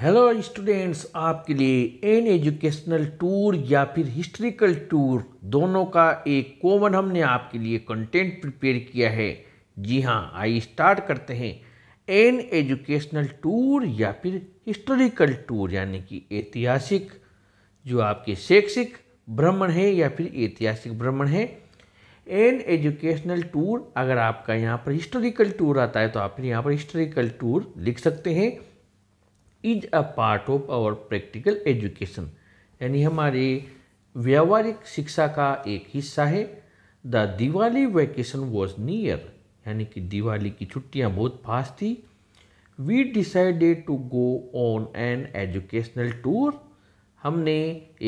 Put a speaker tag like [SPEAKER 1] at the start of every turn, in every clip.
[SPEAKER 1] hello students आपके लिए N educational tour या फिर हिस्ट्रिकल टूर दोनों का एक कोवन हमने आपके लिए कंटेंट प्रिपेयर किया है जी हाँ आइए स्टार्ट करते हैं एन एजुकेशनल टूर या फिर हिस्टोरिकल टूर यानी कि ऐतिहासिक जो आपके शैक्षिक भ्रमण है या फिर ऐतिहासिक भ्रमण है एन एजुकेशनल टूर अगर आपका यहाँ पर हिस्टोरिकल टूर आता है तो आप फिर यहाँ पर हिस्टोरिकल टूर लिख सकते हैं is a part of our practical education यानी हमारी व्यावहारिक शिक्षा का एक हिस्सा है the Diwali vacation was near यानी कि दिवाली की छुट्टियाँ बहुत फास्ट थी we decided to go on an educational tour हमने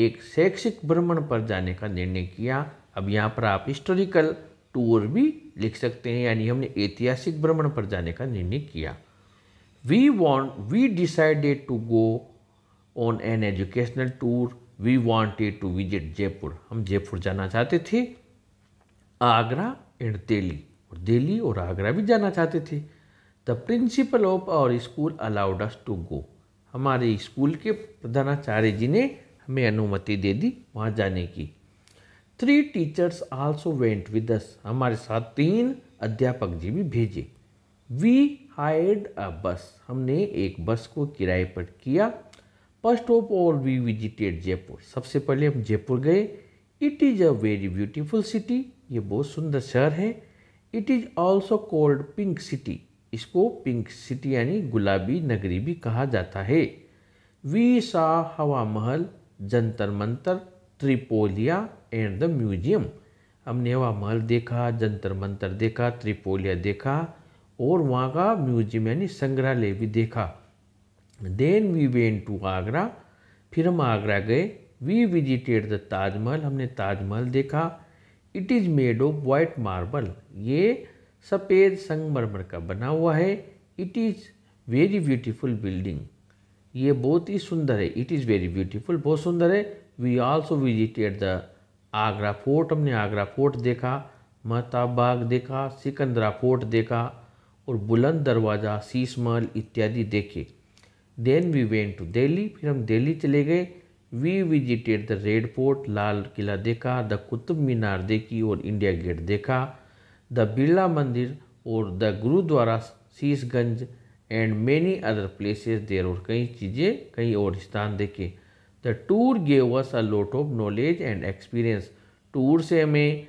[SPEAKER 1] एक शैक्षिक भ्रमण पर जाने का निर्णय किया अब यहाँ पर आप हिस्टोरिकल टूर भी लिख सकते हैं यानी हमने ऐतिहासिक भ्रमण पर जाने का निर्णय किया we want we decided to go on an educational tour we wanted to visit jaipur हम जयपुर जाना चाहते थे आगरा एंड दिल्ली और दिल्ली और आगरा भी जाना चाहते थे the principal of our school allowed us to go हमारे स्कूल के प्रधानाचार्य जी ने हमें अनुमति दे दी वहाँ जाने की three teachers also went with us हमारे साथ तीन अध्यापक जी भी भेजे वी हायर्ड अ बस हमने एक बस को किराए पर किया first of all we visited Jaipur सबसे पहले हम जयपुर गए it is a very beautiful city ये बहुत सुंदर शहर है it is also called pink city इसको पिंक सिटी यानी गुलाबी नगरी भी कहा जाता है we saw Hawa Mahal Jantar Mantar Tripolia and the museum हमने हवा महल देखा जंतर मंतर देखा त्रिपोलिया देखा और वहाँ का म्यूजियम यानी संग्रहालय भी देखा then we went to Agra फिर हम आगरा गए वी विजिटेड द ताजमहल हमने ताजमहल देखा it is made of white marble ये सफ़ेद संगमरमर का बना हुआ है it is very beautiful building ये बहुत ही सुंदर है इट इज़ वेरी ब्यूटीफुल बहुत सुंदर है we also visited the Agra fort हमने आगरा फोर्ट देखा महताब बाग देखा सिकंदरा फोर्ट देखा और बुलंद दरवाज़ा शीश महल इत्यादि देखे then we went to Delhi फिर हम दिल्ली चले गए we visited the red fort लाल किला देखा द कुतुब मीनार देखी और इंडिया गेट देखा द बिरला मंदिर और the gurudwara Sheeshganj and many other places there और कई चीज़ें कई और स्थान देखे the tour gave us a lot of knowledge and experience tour से हमें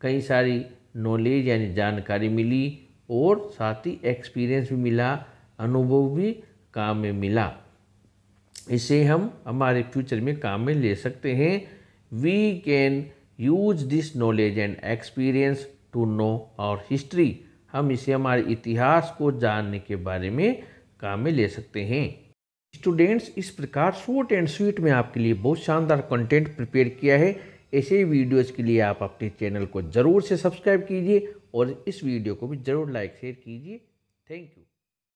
[SPEAKER 1] कई सारी नॉलेज यानी जानकारी मिली और साथ ही एक्सपीरियंस भी मिला अनुभव भी काम में मिला इसे हम हमारे फ्यूचर में काम में ले सकते हैं we can use this knowledge and experience to know our history हम इसे हमारे इतिहास को जानने के बारे में काम में ले सकते हैं स्टूडेंट्स इस प्रकार शॉर्ट एंड स्वीट में आपके लिए बहुत शानदार कंटेंट प्रिपेयर किया है ऐसे वीडियोज़ के लिए आप अपने चैनल को ज़रूर से सब्सक्राइब कीजिए और इस वीडियो को भी ज़रूर लाइक शेयर कीजिए थैंक यू